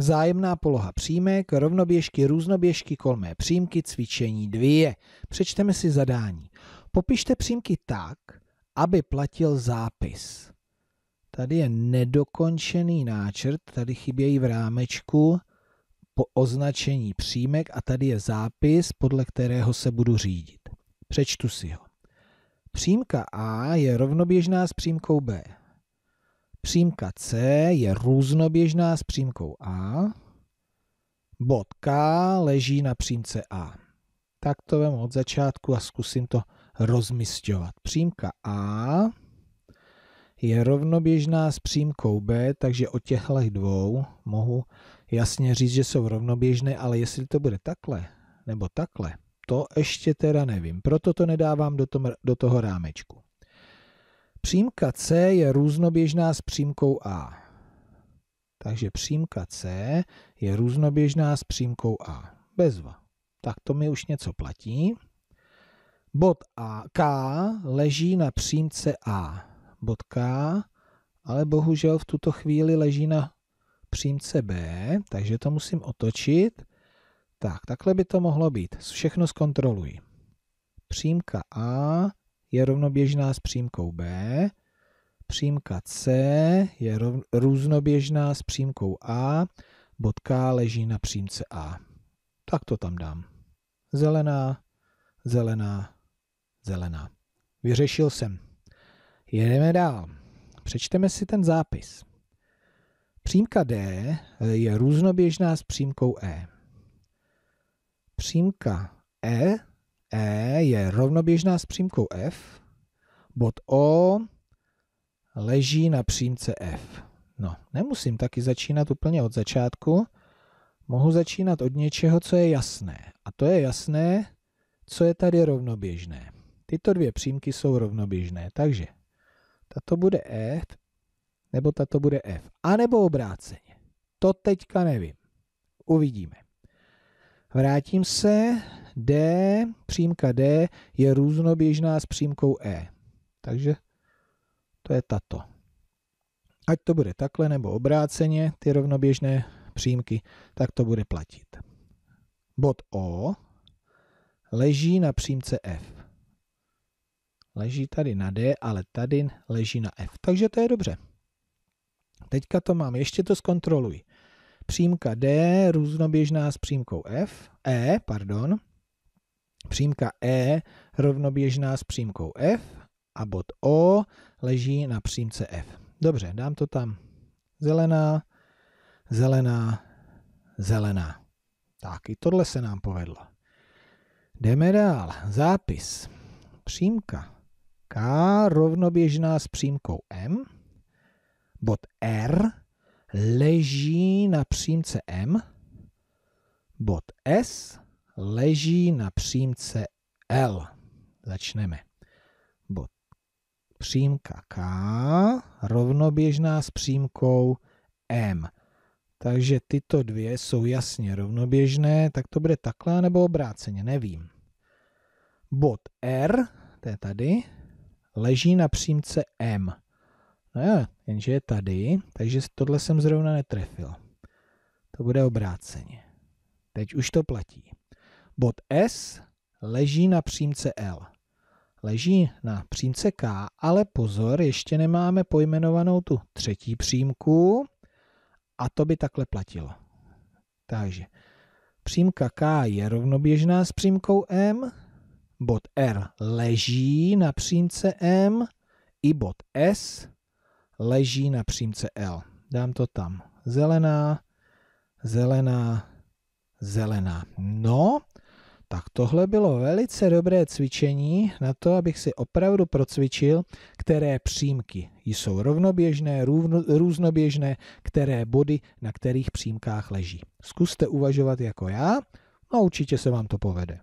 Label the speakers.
Speaker 1: Zájemná poloha přímek, rovnoběžky, různoběžky, kolmé přímky, cvičení dvě. Přečteme si zadání. Popište přímky tak, aby platil zápis. Tady je nedokončený náčrt, tady chybějí v rámečku po označení přímek a tady je zápis, podle kterého se budu řídit. Přečtu si ho. Přímka A je rovnoběžná s přímkou B. Přímka C je různoběžná s přímkou A. Bod K leží na přímce A. Tak to vemu od začátku a zkusím to rozmysťovat. Přímka A je rovnoběžná s přímkou B, takže o těchto dvou mohu jasně říct, že jsou rovnoběžné, ale jestli to bude takhle nebo takhle, to ještě teda nevím. Proto to nedávám do toho rámečku. Přímka C je různoběžná s přímkou A. Takže přímka C je různoběžná s přímkou A. Bezva. Tak to mi už něco platí. Bod A, K leží na přímce A. Bod K, ale bohužel v tuto chvíli leží na přímce B, takže to musím otočit. Tak, takhle by to mohlo být. Všechno zkontroluji. Přímka A je rovnoběžná s přímkou B, přímka C je rov, různoběžná s přímkou A, bod K leží na přímce A. Tak to tam dám. Zelená, zelená, zelená. Vyřešil jsem. Jedeme dál. Přečteme si ten zápis. Přímka D eh, je různoběžná s přímkou E. Přímka E E je rovnoběžná s přímkou F, bod O leží na přímce F. No, nemusím taky začínat úplně od začátku, mohu začínat od něčeho, co je jasné. A to je jasné, co je tady rovnoběžné. Tyto dvě přímky jsou rovnoběžné, takže tato bude F, nebo tato bude F. A nebo obráceně. To teďka nevím. Uvidíme. Vrátím se D, přímka D je různoběžná s přímkou E. Takže to je tato. Ať to bude takhle nebo obráceně, ty rovnoběžné přímky, tak to bude platit. Bod O leží na přímce F. Leží tady na D, ale tady leží na F. Takže to je dobře. Teďka to mám, ještě to zkontroluji. Přímka D různoběžná s přímkou F, E, pardon, Přímka E rovnoběžná s přímkou F a bod O leží na přímce F. Dobře, dám to tam. Zelená, zelená, zelená. Tak, i tohle se nám povedlo. Jdeme dál. Zápis. Přímka K rovnoběžná s přímkou M. Bod R leží na přímce M. Bod S leží na přímce L. Začneme. Bod. Přímka K rovnoběžná s přímkou M. Takže tyto dvě jsou jasně rovnoběžné, tak to bude takhle nebo obráceně, nevím. Bod R, to je tady, leží na přímce M. No jo, jenže je tady, takže tohle jsem zrovna netrefil. To bude obráceně. Teď už to platí. Bod S leží na přímce L. Leží na přímce K, ale pozor, ještě nemáme pojmenovanou tu třetí přímku a to by takhle platilo. Takže přímka K je rovnoběžná s přímkou M, bod R leží na přímce M i bod S leží na přímce L. Dám to tam. Zelená, zelená, zelená. No, tak tohle bylo velice dobré cvičení na to, abych si opravdu procvičil, které přímky jsou rovnoběžné, růvno, různoběžné, které body na kterých přímkách leží. Zkuste uvažovat jako já, no určitě se vám to povede.